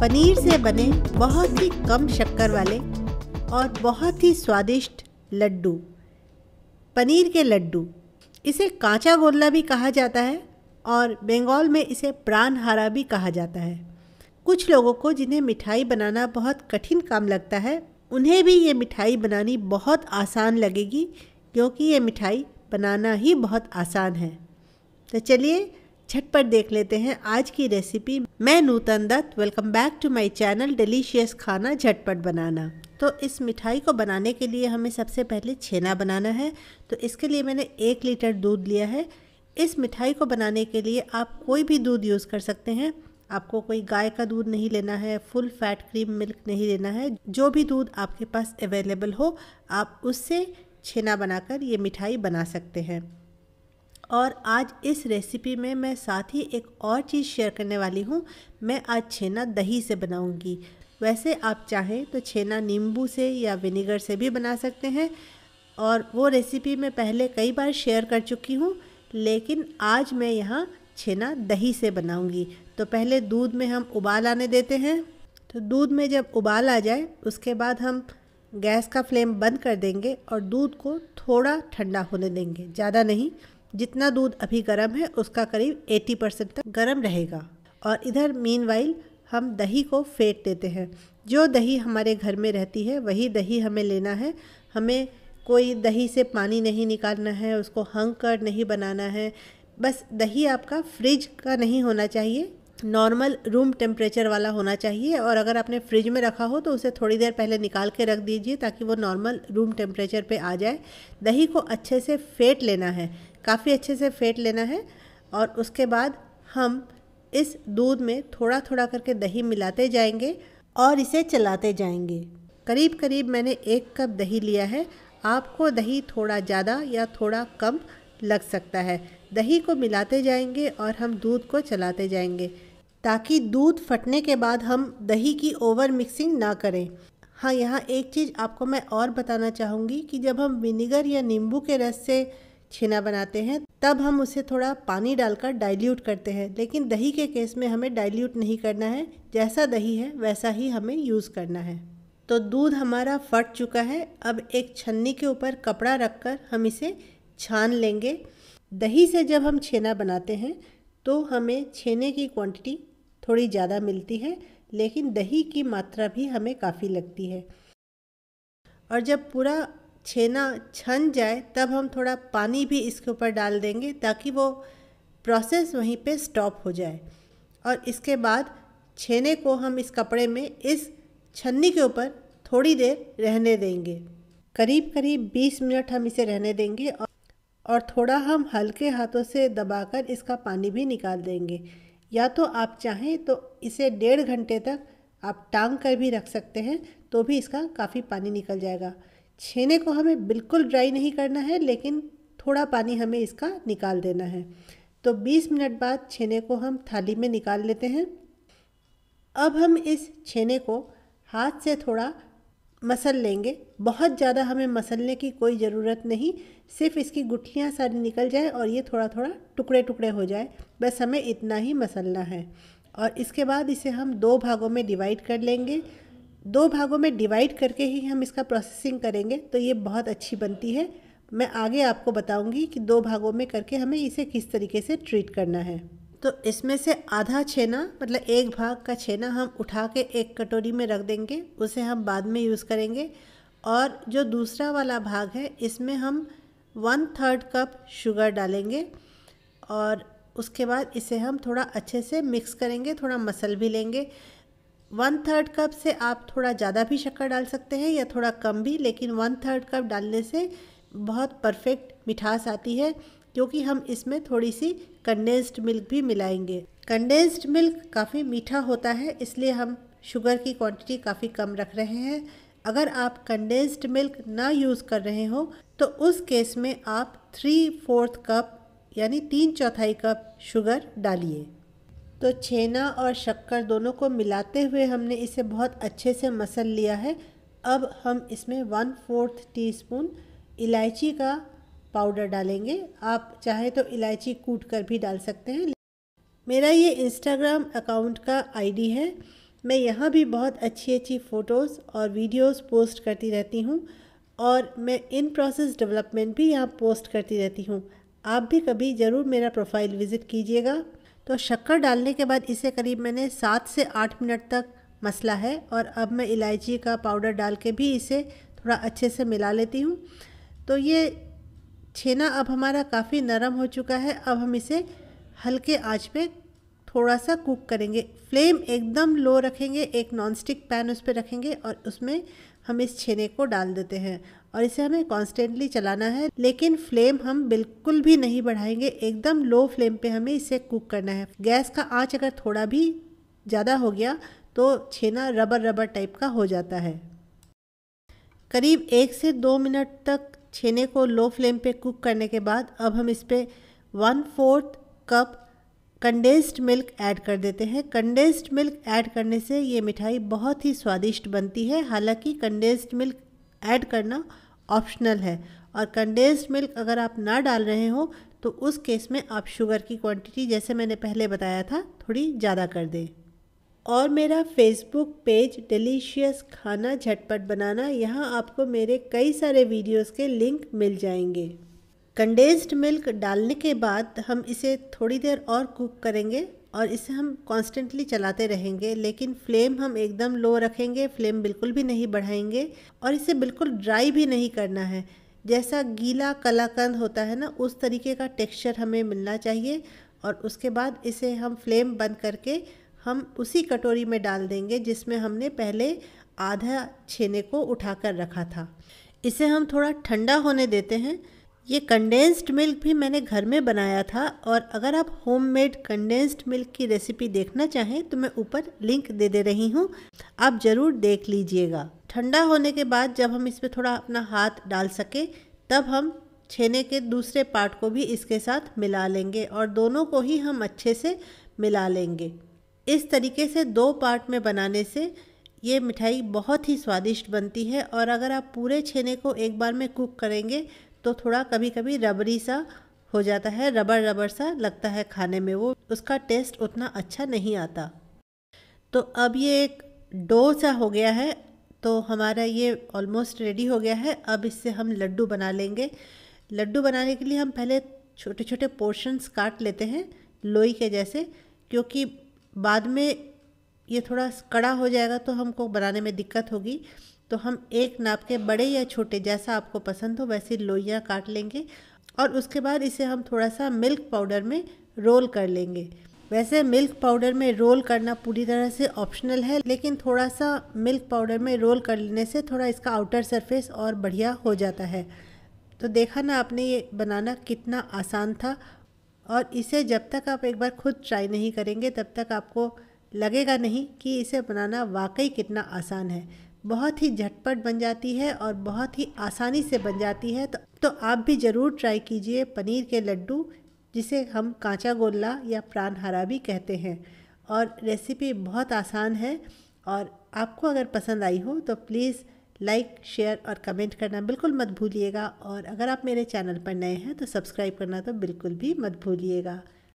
पनीर से बने बहुत ही कम शक्कर वाले और बहुत ही स्वादिष्ट लड्डू पनीर के लड्डू इसे कांचा गोल्ला भी कहा जाता है और बंगाल में इसे प्राणहारा भी कहा जाता है कुछ लोगों को जिन्हें मिठाई बनाना बहुत कठिन काम लगता है उन्हें भी ये मिठाई बनानी बहुत आसान लगेगी क्योंकि ये मिठाई बनाना ही बहुत आसान है तो चलिए झटपट देख लेते हैं आज की रेसिपी मैं Nutan Dutt welcome back to my channel delicious खाना झटपट बनाना तो इस मिठाई को बनाने के लिए हमें सबसे पहले छेना बनाना है तो इसके लिए मैंने एक लीटर दूध लिया है इस मिठाई को बनाने के लिए आप कोई भी दूध यूज़ कर सकते हैं आपको कोई गाय का दूध नहीं लेना है फुल फैट क्रीम मिल्क नहीं लेना है जो भी दूध आपके पास अवेलेबल हो आप उससे छेना बनाकर ये मिठाई बना सकते हैं और आज इस रेसिपी में मैं साथ ही एक और चीज़ शेयर करने वाली हूँ मैं आज छेना दही से बनाऊँगी वैसे आप चाहें तो छेना नींबू से या विनीगर से भी बना सकते हैं और वो रेसिपी मैं पहले कई बार शेयर कर चुकी हूँ लेकिन आज मैं यहाँ छेना दही से बनाऊँगी तो पहले दूध में हम उबाल आने देते हैं तो दूध में जब उबाल आ जाए उसके बाद हम गैस का फ्लेम बंद कर देंगे और दूध को थोड़ा ठंडा होने देंगे ज़्यादा नहीं जितना दूध अभी गर्म है उसका करीब 80 परसेंट तक गर्म रहेगा और इधर मीन हम दही को फेंट देते हैं जो दही हमारे घर में रहती है वही दही हमें लेना है हमें कोई दही से पानी नहीं निकालना है उसको हंग कर नहीं बनाना है बस दही आपका फ्रिज का नहीं होना चाहिए नॉर्मल रूम टेम्परेचर वाला होना चाहिए और अगर आपने फ्रिज में रखा हो तो उसे थोड़ी देर पहले निकाल के रख दीजिए ताकि वो नॉर्मल रूम टेम्परेचर पे आ जाए दही को अच्छे से फेंट लेना है काफ़ी अच्छे से फेंट लेना है और उसके बाद हम इस दूध में थोड़ा थोड़ा करके दही मिलाते जाएंगे और इसे चलाते जाएंगे करीब करीब मैंने एक कप दही लिया है आपको दही थोड़ा ज़्यादा या थोड़ा कम लग सकता है दही को मिलाते जाएंगे और हम दूध को चलाते जाएंगे ताकि दूध फटने के बाद हम दही की ओवर मिक्सिंग ना करें हाँ यहाँ एक चीज़ आपको मैं और बताना चाहूँगी कि जब हम विनीगर या नींबू के रस से छेना बनाते हैं तब हम उसे थोड़ा पानी डालकर डाइल्यूट करते हैं लेकिन दही के केस में हमें डाइल्यूट नहीं करना है जैसा दही है वैसा ही हमें यूज़ करना है तो दूध हमारा फट चुका है अब एक छन्नी के ऊपर कपड़ा रखकर हम इसे छान लेंगे दही से जब हम छेना बनाते हैं तो हमें छेने की क्वांटिटी थोड़ी ज़्यादा मिलती है लेकिन दही की मात्रा भी हमें काफ़ी लगती है और जब पूरा छेना छन जाए तब हम थोड़ा पानी भी इसके ऊपर डाल देंगे ताकि वो प्रोसेस वहीं पे स्टॉप हो जाए और इसके बाद छेने को हम इस कपड़े में इस छन्नी के ऊपर थोड़ी देर रहने देंगे करीब करीब 20 मिनट हम इसे रहने देंगे और थोड़ा हम हल्के हाथों से दबाकर इसका पानी भी निकाल देंगे या तो आप चाहें तो इसे डेढ़ घंटे तक आप टांग कर भी रख सकते हैं तो भी इसका काफ़ी पानी निकल जाएगा छेने को हमें बिल्कुल ड्राई नहीं करना है लेकिन थोड़ा पानी हमें इसका निकाल देना है तो 20 मिनट बाद छेने को हम थाली में निकाल लेते हैं अब हम इस छेने को हाथ से थोड़ा मसल लेंगे बहुत ज़्यादा हमें मसलने की कोई ज़रूरत नहीं सिर्फ इसकी गुठलियाँ सारी निकल जाए और ये थोड़ा थोड़ा टुकड़े टुकड़े हो जाए बस हमें इतना ही मसलना है और इसके बाद इसे हम दो भागों में डिवाइड कर लेंगे दो भागों में डिवाइड करके ही हम इसका प्रोसेसिंग करेंगे तो ये बहुत अच्छी बनती है मैं आगे आपको बताऊंगी कि दो भागों में करके हमें इसे किस तरीके से ट्रीट करना है तो इसमें से आधा छेना मतलब एक भाग का छेना हम उठा के एक कटोरी में रख देंगे उसे हम बाद में यूज़ करेंगे और जो दूसरा वाला भाग है इसमें हम वन थर्ड कप शुगर डालेंगे और उसके बाद इसे हम थोड़ा अच्छे से मिक्स करेंगे थोड़ा मसल भी लेंगे वन थर्ड कप से आप थोड़ा ज़्यादा भी शक्कर डाल सकते हैं या थोड़ा कम भी लेकिन वन थर्ड कप डालने से बहुत परफेक्ट मिठास आती है क्योंकि हम इसमें थोड़ी सी कंडेंस्ड मिल्क भी मिलाएंगे कंडेंस्ड मिल्क काफ़ी मीठा होता है इसलिए हम शुगर की क्वांटिटी काफ़ी कम रख रहे हैं अगर आप कंडेंस्ड मिल्क ना यूज़ कर रहे हो तो उस केस में आप थ्री फोर्थ कप यानी तीन चौथाई कप शुगर डालिए तो छेना और शक्कर दोनों को मिलाते हुए हमने इसे बहुत अच्छे से मसल लिया है अब हम इसमें वन फोर्थ टीस्पून इलायची का पाउडर डालेंगे आप चाहे तो इलायची कूट कर भी डाल सकते हैं मेरा ये इंस्टाग्राम अकाउंट का आईडी है मैं यहाँ भी बहुत अच्छी अच्छी फ़ोटोज़ और वीडियोस पोस्ट करती रहती हूँ और मैं इन प्रोसेस डेवलपमेंट भी यहाँ पोस्ट करती रहती हूँ आप भी कभी ज़रूर मेरा प्रोफाइल विज़िट कीजिएगा तो शक्कर डालने के बाद इसे करीब मैंने सात से आठ मिनट तक मसला है और अब मैं इलायची का पाउडर डाल के भी इसे थोड़ा अच्छे से मिला लेती हूँ तो ये छेना अब हमारा काफ़ी नरम हो चुका है अब हम इसे हल्के आंच पे थोड़ा सा कुक करेंगे फ्लेम एकदम लो रखेंगे एक नॉनस्टिक पैन उस पर रखेंगे और उसमें हम इस छेने को डाल देते हैं और इसे हमें कॉन्स्टेंटली चलाना है लेकिन फ्लेम हम बिल्कुल भी नहीं बढ़ाएंगे एकदम लो फ्लेम पे हमें इसे कुक करना है गैस का आँच अगर थोड़ा भी ज़्यादा हो गया तो छेना रबर रबर टाइप का हो जाता है करीब एक से दो मिनट तक छेने को लो फ्लेम पे कुक करने के बाद अब हम इस पर one fourth cup condensed milk add कर देते हैं कंडेंस्ड मिल्क ऐड करने से ये मिठाई बहुत ही स्वादिष्ट बनती है हालांकि कंडेंस्ड मिल्क ऐड करना ऑप्शनल है और कंडेंस्ड मिल्क अगर आप ना डाल रहे हो तो उस केस में आप शुगर की क्वांटिटी जैसे मैंने पहले बताया था थोड़ी ज़्यादा कर दें और मेरा फेसबुक पेज डिलीशियस खाना झटपट बनाना यहाँ आपको मेरे कई सारे वीडियोस के लिंक मिल जाएंगे कंडेंस्ड मिल्क डालने के बाद हम इसे थोड़ी देर और कुक करेंगे और इसे हम कॉन्स्टेंटली चलाते रहेंगे लेकिन फ्लेम हम एकदम लो रखेंगे फ्लेम बिल्कुल भी नहीं बढ़ाएंगे और इसे बिल्कुल ड्राई भी नहीं करना है जैसा गीला कलाकंद होता है ना उस तरीके का टेक्सचर हमें मिलना चाहिए और उसके बाद इसे हम फ्लेम बंद करके हम उसी कटोरी में डाल देंगे जिसमें हमने पहले आधा छेने को उठा कर रखा था इसे हम थोड़ा ठंडा होने देते हैं ये कंडेंस्ड मिल्क भी मैंने घर में बनाया था और अगर आप होममेड कंडेंस्ड मिल्क की रेसिपी देखना चाहें तो मैं ऊपर लिंक दे दे रही हूँ आप ज़रूर देख लीजिएगा ठंडा होने के बाद जब हम इसमें थोड़ा अपना हाथ डाल सके तब हम छेने के दूसरे पार्ट को भी इसके साथ मिला लेंगे और दोनों को ही हम अच्छे से मिला लेंगे इस तरीके से दो पार्ट में बनाने से ये मिठाई बहुत ही स्वादिष्ट बनती है और अगर आप पूरे छेने को एक बार में कुक करेंगे तो थोड़ा कभी कभी रबरी सा हो जाता है रबड़ रबड़ सा लगता है खाने में वो उसका टेस्ट उतना अच्छा नहीं आता तो अब ये एक डो सा हो गया है तो हमारा ये ऑलमोस्ट रेडी हो गया है अब इससे हम लड्डू बना लेंगे लड्डू बनाने के लिए हम पहले छोटे छोटे पोर्शंस काट लेते हैं लोई के जैसे क्योंकि बाद में ये थोड़ा कड़ा हो जाएगा तो हमको बनाने में दिक्कत होगी तो हम एक नाप के बड़े या छोटे जैसा आपको पसंद हो वैसे लोइयाँ काट लेंगे और उसके बाद इसे हम थोड़ा सा मिल्क पाउडर में रोल कर लेंगे वैसे मिल्क पाउडर में रोल करना पूरी तरह से ऑप्शनल है लेकिन थोड़ा सा मिल्क पाउडर में रोल कर लेने से थोड़ा इसका आउटर सरफेस और बढ़िया हो जाता है तो देखा ना आपने ये बनाना कितना आसान था और इसे जब तक आप एक बार खुद ट्राई नहीं करेंगे तब तक आपको लगेगा नहीं कि इसे बनाना वाकई कितना आसान है बहुत ही झटपट बन जाती है और बहुत ही आसानी से बन जाती है तो, तो आप भी ज़रूर ट्राई कीजिए पनीर के लड्डू जिसे हम कांचा गोला या प्राण हरा भी कहते हैं और रेसिपी बहुत आसान है और आपको अगर पसंद आई हो तो प्लीज़ लाइक शेयर और कमेंट करना बिल्कुल मत भूलिएगा और अगर आप मेरे चैनल पर नए हैं तो सब्सक्राइब करना तो बिल्कुल भी मत भूलिएगा